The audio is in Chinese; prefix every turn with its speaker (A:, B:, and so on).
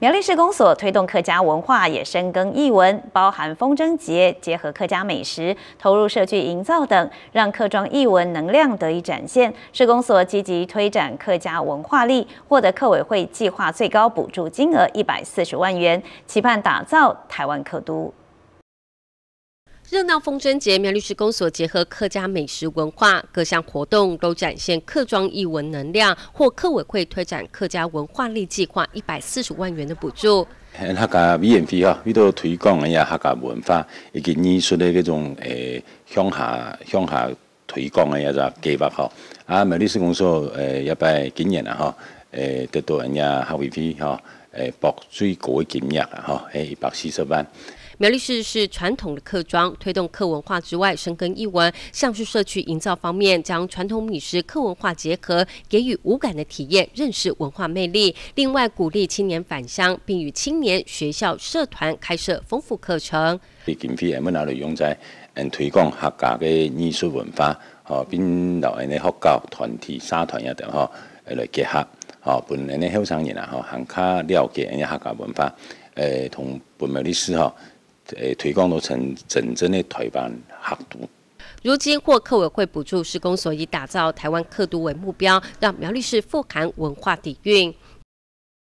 A: 苗栗市公所推动客家文化也深耕艺文，包含风筝节、结合客家美食、投入社区营造等，让客庄艺文能量得以展现。市公所积极推展客家文化力，获得客委会计划最高补助金额一百四十万元，期盼打造台湾客都。
B: 热闹风筝节，苗律师公所结合客家美食文化，各项活动都展现客庄艺文能量。或客委会推展客家文化力计划一百四十万元的补助。
C: 客家哈，推广呀客家文化，艺术的这种诶乡下乡下推广个计划哈。苗律师公所诶，一今年啊哈，诶得到人家客委会哈诶拨最高金额哈，诶一百四十万。
B: 苗律师是传统的客庄，推动客文化之外，深耕艺文，像是社区营造方面，将传统美食、客文化结合，给予无感的体验，认识文化魅力。另外，鼓励青年返乡，并与青年、学校、社团开设丰富课程。
C: 经费来用在推广客家艺术文化，哦，并学校团体、社团也来结合，哦，本后生人啊，了解客家文化，诶，同本苗哈。推广做成真正的台湾刻读。
B: 如今获客委会补助，施工所以打造台湾客都为目标，让苗栗市富含文化底蕴。